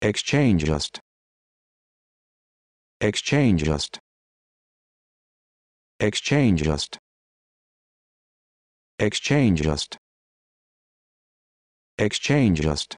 Exchange just. Exchange just. Exchange just. Exchange just. Exchange just.